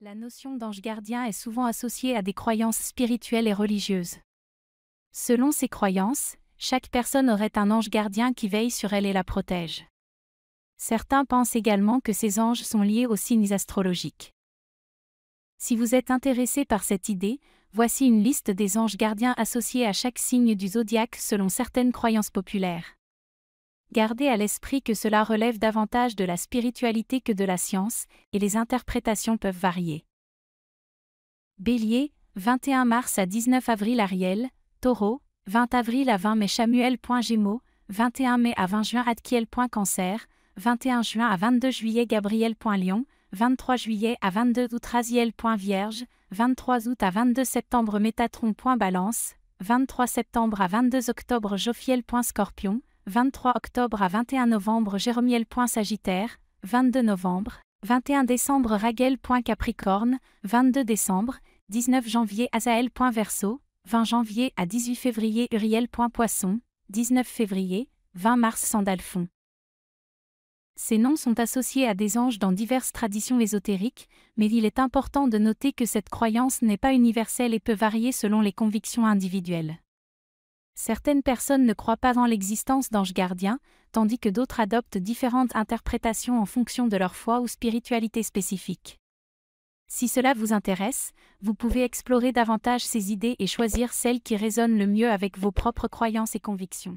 La notion d'ange gardien est souvent associée à des croyances spirituelles et religieuses. Selon ces croyances, chaque personne aurait un ange gardien qui veille sur elle et la protège. Certains pensent également que ces anges sont liés aux signes astrologiques. Si vous êtes intéressé par cette idée, voici une liste des anges gardiens associés à chaque signe du zodiaque selon certaines croyances populaires. Gardez à l'esprit que cela relève davantage de la spiritualité que de la science, et les interprétations peuvent varier. Bélier, 21 mars à 19 avril Ariel, Taureau, 20 avril à 20 mai chamuel.gémeaux, 21 mai à 20 juin Adkiel. Cancer, 21 juin à 22 juillet Gabriel. Lion, 23 juillet à 22 août Raziel. Vierge, 23 août à 22 septembre Métatron. Balance, 23 septembre à 22 octobre Jophiel.Scorpion 23 octobre à 21 novembre Jéromiel. Sagittaire, 22 novembre, 21 décembre Raguel. Capricorne, 22 décembre, 19 janvier Azael. Verseau, 20 janvier à 18 février Uriel. Poisson, 19 février, 20 mars Sandalphon. Ces noms sont associés à des anges dans diverses traditions ésotériques, mais il est important de noter que cette croyance n'est pas universelle et peut varier selon les convictions individuelles. Certaines personnes ne croient pas en l'existence d'anges gardiens, tandis que d'autres adoptent différentes interprétations en fonction de leur foi ou spiritualité spécifique. Si cela vous intéresse, vous pouvez explorer davantage ces idées et choisir celles qui résonnent le mieux avec vos propres croyances et convictions.